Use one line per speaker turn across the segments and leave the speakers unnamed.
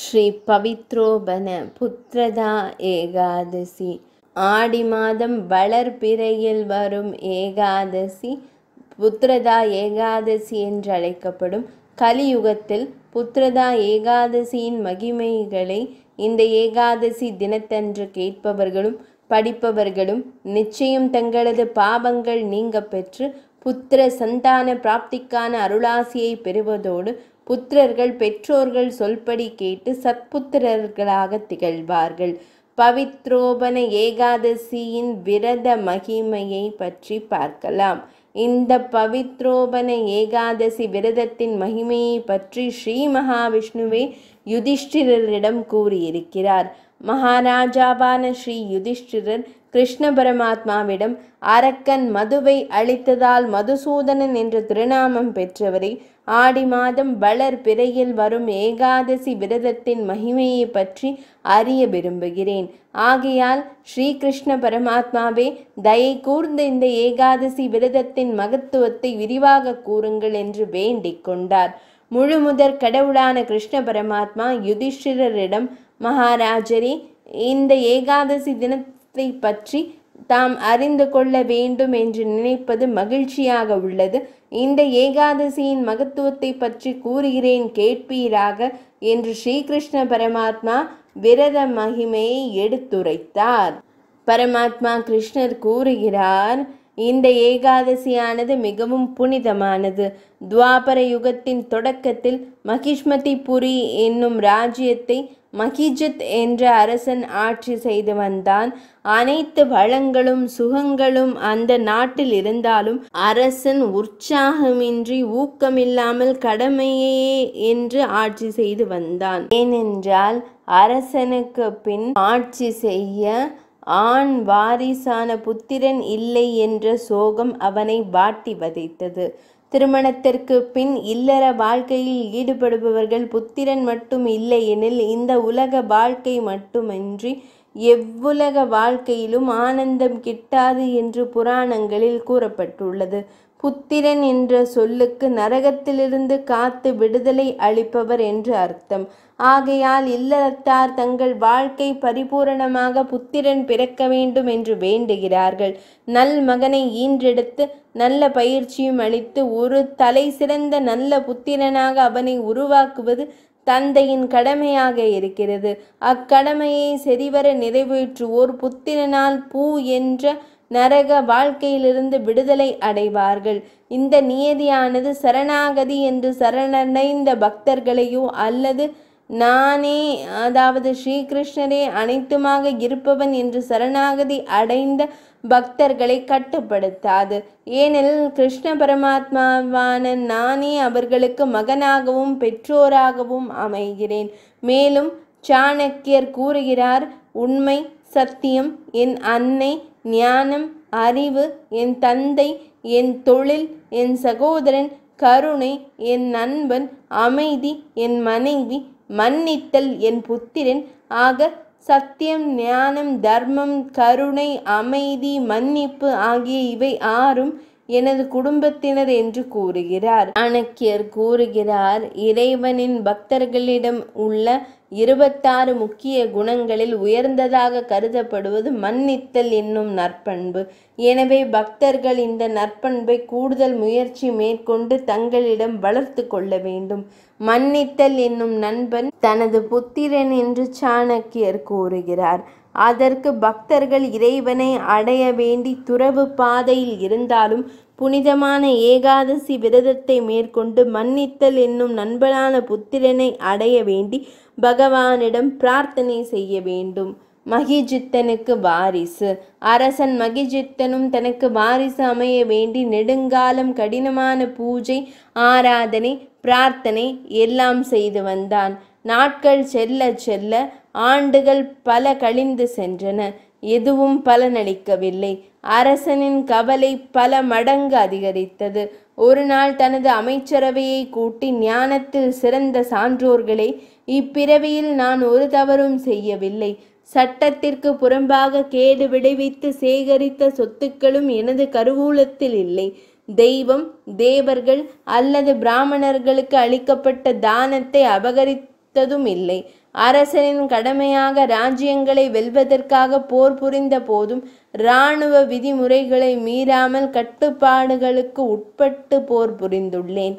ஸ்ரீ பவித்ரோபன புத்திரதா ஏகாதசி ஆடி மாதம் வளர்பிறையில் வரும் ஏகாதசி புத்திரதா ஏகாதசி என்று அழைக்கப்படும் கலியுகத்தில் புத்திரதா ஏகாதசியின் மகிமைகளை இந்த ஏகாதசி தினத்தன்று கேட்பவர்களும் படிப்பவர்களும் நிச்சயம் தங்களது பாவங்கள் நீங்க பெற்று புத்திர சந்தான பிராப்திக்கான அருளாசியை பெறுவதோடு புத்திரர்கள் பெற்றோர்கள் சொல்படி கேட்டு சத்புத்திரர்களாக திகழ்வார்கள் பவித்ரோபன ஏகாதசியின் விரத மகிமையை பற்றி பார்க்கலாம் இந்த பவித்ரோபன ஏகாதசி விரதத்தின் மகிமையை பற்றி ஸ்ரீ மகாவிஷ்ணுவே யுதிஷ்டிரரிடம் கூறியிருக்கிறார் மகாராஜாவான ஸ்ரீ யுதிஷ்டிரர் கிருஷ்ண பரமாத்மாவிடம் அரக்கன் மதுவை அளித்ததால் மதுசூதனன் என்ற திருநாமம் பெற்றவரை ஆடி மாதம் வளர் பிறையில் வரும் ஏகாதசி விரதத்தின் மகிமையை பற்றி அறிய விரும்புகிறேன் ஆகையால் ஸ்ரீகிருஷ்ண பரமாத்மாவே தயை கூர்ந்த இந்த ஏகாதசி விரதத்தின் மகத்துவத்தை விரிவாக கூறுங்கள் என்று வேண்டிக் கொண்டார் முழு முதற் கடவுளான கிருஷ்ண பரமாத்மா யுதிஷ்டிரரிடம் மகாராஜரே இந்த ஏகாதசி தின தை பற்றி தாம் அறிந்து கொள்ள வேண்டும் என்று நினைப்பது மகிழ்ச்சியாக உள்ளது இந்த ஏகாதசியின் மகத்துவத்தை பற்றி கூறுகிறேன் கேட்பீராக என்று ஸ்ரீகிருஷ்ண பரமாத்மா விரத மகிமையை எடுத்துரைத்தார் பரமாத்மா கிருஷ்ணர் கூறுகிறார் இந்த ஏகாதசியானது மிகவும் புனிதமானது துவாபர யுகத்தின் தொடக்கத்தில் மகிஷ்மதி புரி என்னும் ராஜ்யத்தை மகிஜித் என்ற அரசன் ஆட்சி செய்து வந்தான் அனைத்து வளங்களும் சுகங்களும் அந்த நாட்டில் இருந்தாலும் அரசன் உற்சாகமின்றி ஊக்கமில்லாமல் கடமையே என்று ஆட்சி செய்து வந்தான் ஏனென்றால் அரசனுக்கு பின் ஆட்சி செய்ய ஆண் வாரிசான புத்திரன் இல்லை என்ற சோகம் அவனை வாட்டி வதைத்தது திருமணத்திற்கு பின் இல்லற வாழ்க்கையில் ஈடுபடுபவர்கள் புத்திரன் மட்டும் இல்லை எனில் இந்த உலக வாழ்க்கை மட்டுமின்றி எவ்வுலக வாழ்க்கையிலும் ஆனந்தம் கிட்டாது என்று புராணங்களில் கூறப்பட்டுள்ளது புத்திரன் என்ற சொல்லுக்கு நரகத்திலிருந்து காத்து விடுதலை அளிப்பவர் என்று அர்த்தம் ஆகையால் இல்லத்தார் தங்கள் வாழ்க்கை பரிபூரணமாக புத்திரன் பிறக்க வேண்டும் என்று வேண்டுகிறார்கள் நல் மகனை ஈன்றெடுத்து நல்ல பயிற்சியும் அளித்து ஒரு தலை சிறந்த நல்ல புத்திரனாக அவனை உருவாக்குவது தந்தையின் கடமையாக இருக்கிறது அக்கடமையை சரிவர நிறைவேற்றுவோர் புத்திரனால் பூ என்ற நரக வாழ்க்கையிலிருந்து விடுதலை அடைவார்கள் இந்த நியதியானது சரணாகதி என்று சரணடைந்த பக்தர்களையோ அல்லது நானே அதாவது ஸ்ரீகிருஷ்ணரே அனைத்துமாக இருப்பவன் என்று சரணாகதி அடைந்த பக்தர்களை கட்டுப்படுத்தாது ஏனெனில் கிருஷ்ண பரமாத்மாவான நானே அவர்களுக்கு மகனாகவும் பெற்றோராகவும் அமைகிறேன் மேலும் சாணக்கியர் கூறுகிறார் உண்மை சத்தியம் என் அன்னை ஞானம் அறிவு என் தந்தை என் தொழில் என் சகோதரன் கருணை என் நண்பன் அமைதி என் மனைவி மன்னித்தல் என் புத்திரன் ஆக சத்தியம் ஞானம் தர்மம் கருணை அமைதி மன்னிப்பு ஆகிய இவை ஆறும் எனது குடும்பத்தினர் என்று கூறுகிறார் அணக்கியர் கூறுகிறார் இறைவனின் பக்தர்களிடம் உள்ள இருபத்தாறு முக்கிய குணங்களில் உயர்ந்ததாக கருதப்படுவது மன்னித்தல் என்னும் நற்பண்பு எனவே பக்தர்கள் இந்த நற்பண்பை கூடுதல் முயற்சி மேற்கொண்டு தங்களிடம் வளர்த்து கொள்ள வேண்டும் மன்னித்தல் என்னும் நண்பன் தனது புத்திரன் என்று சாணக்கியர் கூறுகிறார் அதற்கு பக்தர்கள் இறைவனை அடைய வேண்டி துறவு பாதையில் இருந்தாலும் புனிதமான ஏகாதசி விரதத்தை மேற்கொண்டு மன்னித்தல் என்னும் நண்பனான புத்திரனை அடைய வேண்டி பகவானிடம் பிரார்த்தனை செய்ய வேண்டும் மகிஜித்தனுக்கு வாரிசு அரசன் மகிஜித்தனும் தனக்கு வாரிசு அமைய வேண்டி நெடுங்காலம் கடினமான பூஜை ஆராதனை பிரார்த்தனை எல்லாம் செய்து வந்தான் நாட்கள் செல்ல செல்ல ஆண்டுகள் பல கழிந்து சென்றன எதுவும் பலனளிக்கவில்லை அரசனின் கவலை பல மடங்கு அதிகரித்தது ஒரு நாள் தனது அமைச்சரவையை கூட்டி ஞானத்தில் சிறந்த சான்றோர்களே இப்பிறவியில் நான் ஒரு தவறும் செய்யவில்லை சட்டத்திற்கு புறம்பாக கேடு விளைவித்து சேகரித்த சொத்துக்களும் எனது கருவூலத்தில் இல்லை தெய்வம் தேவர்கள் அல்லது பிராமணர்களுக்கு அளிக்கப்பட்ட தானத்தை அபகரித்ததும் இல்லை அரசனின் கடமையாக ராஜ்யங்களை வெல்வதற்காக போர் புரிந்த போதும் இராணுவ விதிமுறைகளை மீறாமல் கட்டுப்பாடுகளுக்கு உட்பட்டு போர் புரிந்துள்ளேன்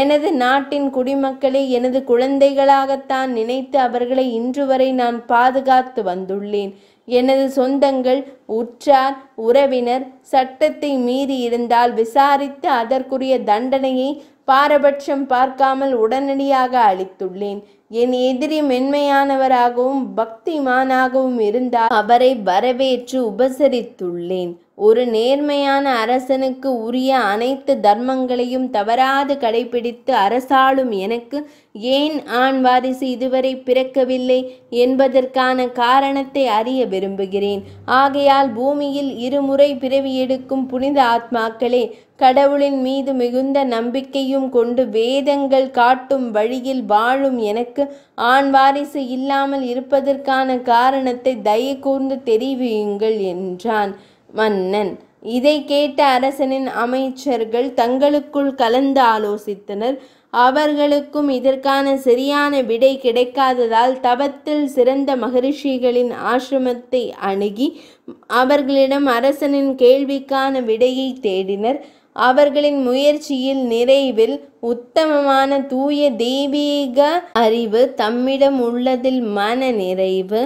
எனது நாட்டின் குடிமக்களை எனது குழந்தைகளாகத்தான் நினைத்து அவர்களை இன்று வரை நான் பாதுகாத்து வந்துள்ளேன் எனது சொந்தங்கள் உற்றார் உறவினர் சட்டத்தை மீறி இருந்தால் விசாரித்து அதற்குரிய தண்டனையை பாரபட்சம் பார்க்காமல் உடனடியாக அளித்துள்ளேன் என் எதிரி மென்மையானவராகவும் பக்திமானாகவும் இருந்தால் அவரை வரவேற்று உபசரித்துள்ளேன் ஒரு நேர்மையான அரசனுக்கு உரிய அனைத்து தர்மங்களையும் தவறாது கடைபிடித்து அரசாளும் எனக்கு ஏன் ஆண் வாரிசு இதுவரை பிறக்கவில்லை என்பதற்கான காரணத்தை அறிய விரும்புகிறேன் ஆகையால் பூமியில் இருமுறை பிறவி எடுக்கும் புனித ஆத்மாக்களே கடவுளின் மீது மிகுந்த நம்பிக்கையும் கொண்டு வேதங்கள் காட்டும் வழியில் வாழும் எனக்கு ஆண் வாரிசு இல்லாமல் இருப்பதற்கான காரணத்தை தயக்கூர்ந்து தெரிவியுங்கள் என்றான் மன்னன் இதை கேட்ட அரசனின் அமைச்சர்கள் தங்களுக்குள் கலந்து ஆலோசித்தனர் அவர்களுக்கும் இதற்கான சரியான விடை கிடைக்காததால் தவத்தில் சிறந்த மகரிஷிகளின் ஆசிரமத்தை அணுகி அவர்களிடம் அரசனின் கேள்விக்கான விடையை தேடினர் அவர்களின் முயற்சியில் நிறைவில் உத்தமமான தூய தெய்வீக அறிவு தம்மிடம் உள்ளதில் மன நிறைவு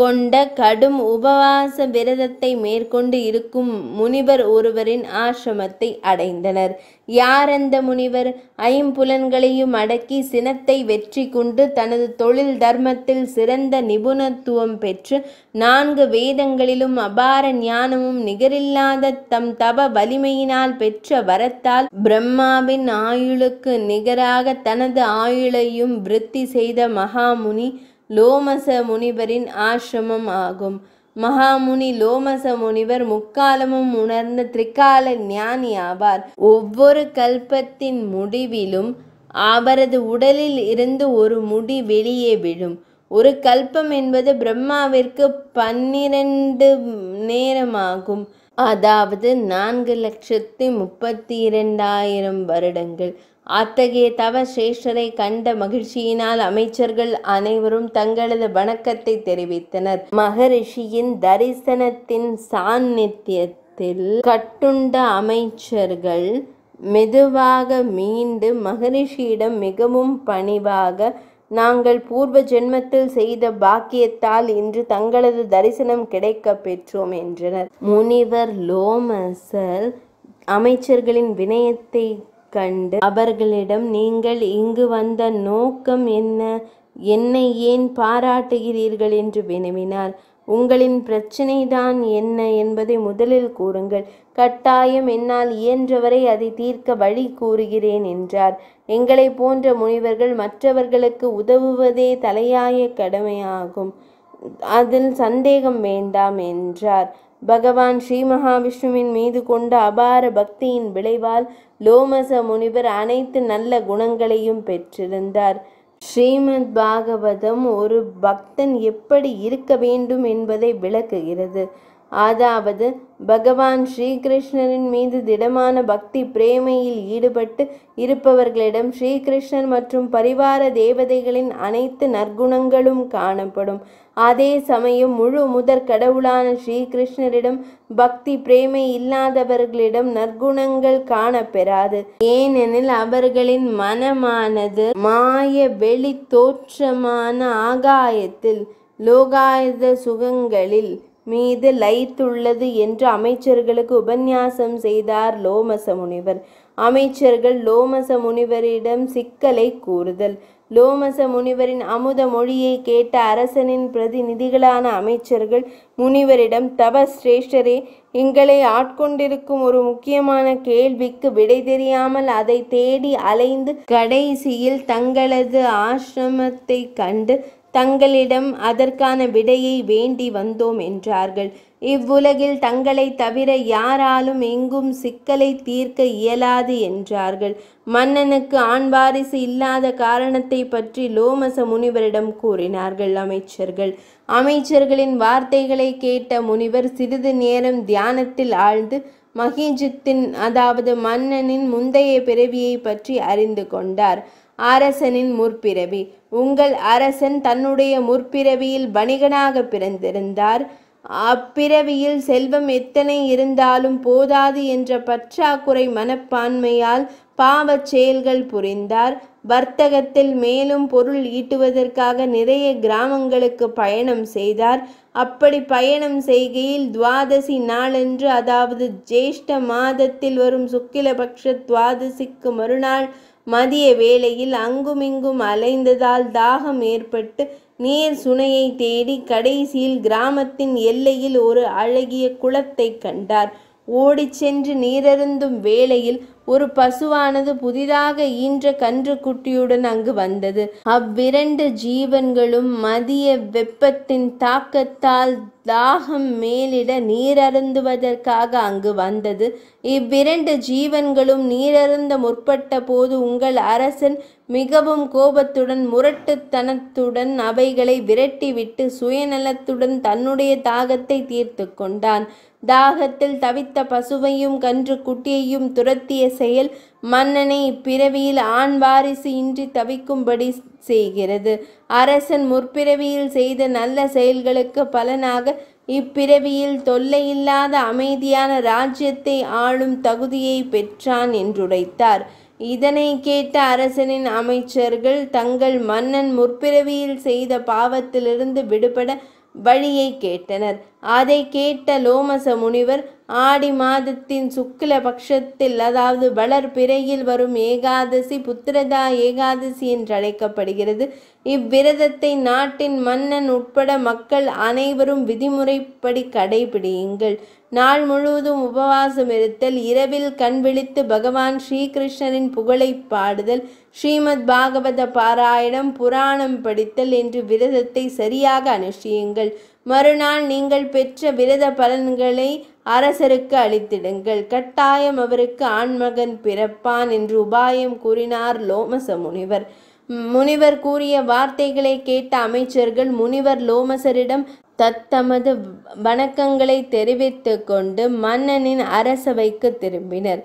கொண்ட கடும் உபவாச விரதத்தை மேற்கொண்டு இருக்கும் முனிவர் ஒருவரின் ஆசிரமத்தை அடைந்தனர் யார் அந்த முனிவர் ஐம்புலன்களையும் அடக்கி சினத்தை வெற்றி கொண்டு தனது தொழில் தர்மத்தில் சிறந்த நிபுணத்துவம் பெற்று நான்கு வேதங்களிலும் அபார ஞானமும் நிகரில்லாத தம் தப வலிமையினால் பெற்ற வரத்தால் பிரம்மாவின் ஆயுளுக்கு நிகராக தனது ஆயுளையும் விருத்தி செய்த மகாமுனி லோமச முனிவரின் ஆசிரமம் ஆகும் மகாமுனி லோமச முனிவர் முக்காலமும் உணர்ந்த திரிகால ஞானி ஆவார் ஒவ்வொரு கல்பத்தின் முடிவிலும் அவரது உடலில் இருந்து ஒரு முடி வெளியே விழும் ஒரு கல்பம் என்பது பிரம்மாவிற்கு பன்னிரண்டு நேரமாகும் அதாவது நான்கு லட்சத்தி முப்பத்தி இரண்டாயிரம் வருடங்கள் அத்தகைய தவ சிரேஷ்டரை கண்ட மகிழ்ச்சியினால் அமைச்சர்கள் அனைவரும் தங்களது வணக்கத்தை தெரிவித்தனர் மகரிஷியின் தரிசனத்தின் சாநித்தியத்தில் கட்டுண்ட அமைச்சர்கள் மெதுவாக மீண்டு மகரிஷியிடம் மிகவும் பணிவாக நாங்கள் பூர்வ ஜென்மத்தில் செய்த பாக்கியத்தால் இன்று தங்களது தரிசனம் கிடைக்க பெற்றோம் என்றனர் முனிவர் லோமசர் அமைச்சர்களின் வினயத்தை கண்டு அவர்களிடம் நீங்கள் இங்கு வந்த நோக்கம் என்ன என்னை ஏன் பாராட்டுகிறீர்கள் என்று வினவினார் உங்களின் பிரச்சனை தான் என்ன என்பதை முதலில் கூறுங்கள் கட்டாயம் என்னால் இயன்றவரை அதை தீர்க்க வழி கூறுகிறேன் என்றார் எங்களை போன்ற முனிவர்கள் மற்றவர்களுக்கு உதவுவதே தலையாய கடமையாகும் அதில் சந்தேகம் வேண்டாம் என்றார் பகவான் ஸ்ரீ மகாவிஷ்ணுவின் மீது கொண்ட அபார பக்தியின் விளைவால் லோமச முனிவர் அனைத்து நல்ல குணங்களையும் பெற்றிருந்தார் ஸ்ரீமத் பாகவதம் ஒரு பக்தன் எப்படி இருக்க வேண்டும் என்பதை விளக்குகிறது அதாவது பகவான் ஸ்ரீகிருஷ்ணரின் மீது திடமான பக்தி பிரேமையில் ஈடுபட்டு இருப்பவர்களிடம் ஸ்ரீகிருஷ்ணர் மற்றும் பரிவார தேவதைகளின் அனைத்து நற்குணங்களும் காணப்படும் அதே சமயம் முழு முதற் கடவுளான ஸ்ரீகிருஷ்ணரிடம் பக்தி பிரேமை இல்லாதவர்களிடம் நற்குணங்கள் காணப்பெறாது ஏனெனில் அவர்களின் மனமானது மாய வெளி தோற்றமான ஆகாயத்தில் லோகாயுத சுகங்களில் மீது லைத்துள்ளது என்று அமைச்சர்களுக்கு உபன்யாசம் செய்தார் லோமச முனிவர் அமைச்சர்கள் லோமச முனிவரிடம் சிக்கலை கூறுதல் லோமச முனிவரின் அமுத மொழியை கேட்ட அரசனின் பிரதிநிதிகளான அமைச்சர்கள் முனிவரிடம் சிரேஷ்டரே எங்களை ஆட்கொண்டிருக்கும் ஒரு முக்கியமான கேள்விக்கு விடை தெரியாமல் அதை தேடி அலைந்து கடைசியில் தங்களது ஆசிரமத்தை கண்டு தங்களிடம் அதற்கான விடையை வேண்டி வந்தோம் என்றார்கள் இவ்வுலகில் தங்களை தவிர யாராலும் எங்கும் சிக்கலை தீர்க்க இயலாது என்றார்கள் மன்னனுக்கு ஆண் வாரிசு இல்லாத காரணத்தை பற்றி லோமச முனிவரிடம் கூறினார்கள் அமைச்சர்கள் அமைச்சர்களின் வார்த்தைகளை கேட்ட முனிவர் சிறிது நேரம் தியானத்தில் ஆழ்ந்து மகிஜித்தின் அதாவது மன்னனின் முந்தைய பிறவியை பற்றி அறிந்து கொண்டார் அரசனின் முற்பிறவி உங்கள் அரசன் தன்னுடைய முற்பிறவியில் வணிகனாக பிறந்திருந்தார் அப்பிறவியில் செல்வம் எத்தனை இருந்தாலும் போதாது என்ற பற்றாக்குறை மனப்பான்மையால் பாவச் செயல்கள் புரிந்தார் வர்த்தகத்தில் மேலும் பொருள் ஈட்டுவதற்காக நிறைய கிராமங்களுக்கு பயணம் செய்தார் அப்படி பயணம் செய்கையில் துவாதசி நாளன்று அதாவது ஜேஷ்ட மாதத்தில் வரும் சுக்கிலபக்ஷ துவாதசிக்கு மறுநாள் மதிய வேளையில் அங்குமிங்கும் அலைந்ததால் தாகம் ஏற்பட்டு நீர் சுனையை தேடி கடைசியில் கிராமத்தின் எல்லையில் ஒரு அழகிய குளத்தை கண்டார் ஓடிச் சென்று நீரருந்தும் வேளையில் ஒரு பசுவானது புதிதாக ஈன்ற கன்றுக்குட்டியுடன் அங்கு வந்தது அவ்விரண்டு ஜீவன்களும் மதிய வெப்பத்தின் தாக்கத்தால் தாகம் மேலிட நீரருந்துவதற்காக அங்கு வந்தது இவ்விரண்டு ஜீவன்களும் நீரருந்த முற்பட்ட போது உங்கள் அரசன் மிகவும் கோபத்துடன் முரட்டுத்தனத்துடன் அவைகளை விரட்டிவிட்டு சுயநலத்துடன் தன்னுடைய தாகத்தை தீர்த்து கொண்டான் தாகத்தில் தவித்த பசுவையும் கன்று குட்டியையும் துரத்திய செயல் மன்னனை இப்பிறவியில் ஆண் வாரிசு இன்றி தவிக்கும்படி செய்கிறது அரசன் முற்பிறவியில் செய்த நல்ல செயல்களுக்கு பலனாக இப்பிறவியில் தொல்லையில்லாத அமைதியான ராஜ்யத்தை ஆளும் தகுதியை பெற்றான் என்றுரைத்தார் இதனை கேட்ட அரசனின் அமைச்சர்கள் தங்கள் மன்னன் முற்பிறவியில் செய்த பாவத்திலிருந்து விடுபட வழியை கேட்டனர் அதை கேட்ட லோமச முனிவர் ஆடி மாதத்தின் சுக்ல பட்சத்தில் அதாவது வளர் பிறையில் வரும் ஏகாதசி புத்திரதா ஏகாதசி என்று அழைக்கப்படுகிறது இவ்விரதத்தை நாட்டின் மன்னன் உட்பட மக்கள் அனைவரும் விதிமுறைப்படி கடைபிடியுங்கள் நாள் முழுவதும் உபவாசம் இருத்தல் இரவில் கண் விழித்து பகவான் ஸ்ரீகிருஷ்ணரின் புகழை பாடுதல் ஸ்ரீமத் பாகவத பாராயணம் புராணம் படித்தல் என்று விரதத்தை சரியாக அனுஷ்டியுங்கள் மறுநாள் நீங்கள் பெற்ற விரத பலன்களை அரசருக்கு அளித்திடுங்கள் கட்டாயம் அவருக்கு ஆண்மகன் பிறப்பான் என்று உபாயம் கூறினார் லோமச முனிவர் முனிவர் கூறிய வார்த்தைகளை கேட்ட அமைச்சர்கள் முனிவர் லோமசரிடம் தத்தமது வணக்கங்களை தெரிவித்து கொண்டு மன்னனின் அரசவைக்கு திரும்பினர்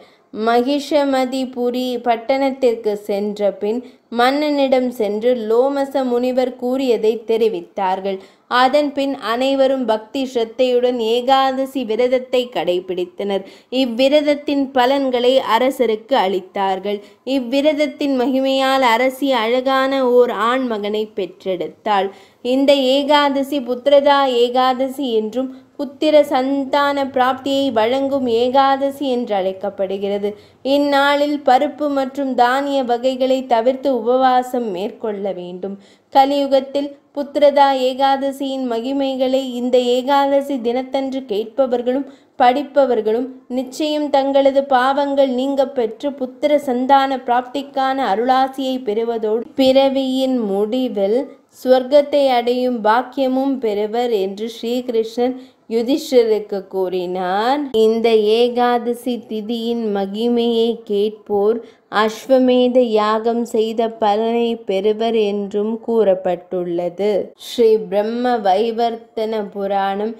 மகிஷமதிபுரி பட்டணத்திற்கு சென்ற பின் மன்னனிடம் சென்று லோமச முனிவர் கூறியதை தெரிவித்தார்கள் அதன்பின் அனைவரும் பக்தி ஸ்ரத்தையுடன் ஏகாதசி விரதத்தை கடைபிடித்தனர் இவ்விரதத்தின் பலன்களை அரசருக்கு அளித்தார்கள் இவ்விரதத்தின் மகிமையால் அரசி அழகான ஓர் ஆண் மகனை பெற்றெடுத்தாள் இந்த ஏகாதசி புத்திரதா ஏகாதசி என்றும் புத்திர சந்தான பிராப்தியை வழங்கும் ஏகாதசி என்று அழைக்கப்படுகிறது இந்நாளில் பருப்பு மற்றும் தானிய வகைகளை தவிர்த்து உபவாசம் மேற்கொள்ள வேண்டும் கலியுகத்தில் புத்திரதா ஏகாதசியின் மகிமைகளை இந்த ஏகாதசி தினத்தன்று கேட்பவர்களும் படிப்பவர்களும் நிச்சயம் தங்களது பாவங்கள் நீங்க பெற்று புத்திர சந்தான பிராப்திக்கான அருளாசியை பெறுவதோடு பிறவியின் முடிவில் ஸ்வர்க்கத்தை அடையும் பாக்கியமும் பெறுவர் என்று ஸ்ரீகிருஷ்ணன் யுதிஷ்டருக்கு கூறினார் இந்த ஏகாதசி திதியின் மகிமையை கேட்போர் அஸ்வமேத யாகம் செய்த பலனை பெறுவர் என்றும் கூறப்பட்டுள்ளது ஸ்ரீ பிரம்ம வைவர்த்தன புராணம்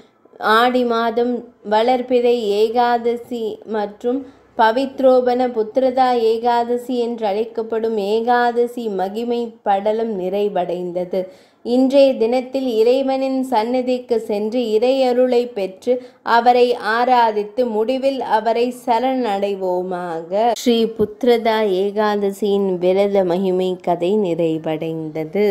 ஆடி மாதம் வளர்பிறை ஏகாதசி மற்றும் பவித்ரோபன புத்திரதா ஏகாதசி என்று அழைக்கப்படும் ஏகாதசி மகிமை படலம் நிறைவடைந்தது இன்றைய தினத்தில் இறைவனின் சந்நிதிக்கு சென்று இறையருளை பெற்று அவரை ஆராதித்து முடிவில் அவரை சரணடைவோமாக ஸ்ரீ புத்திரதா ஏகாதசியின் விரத மகிமை கதை நிறைவடைந்தது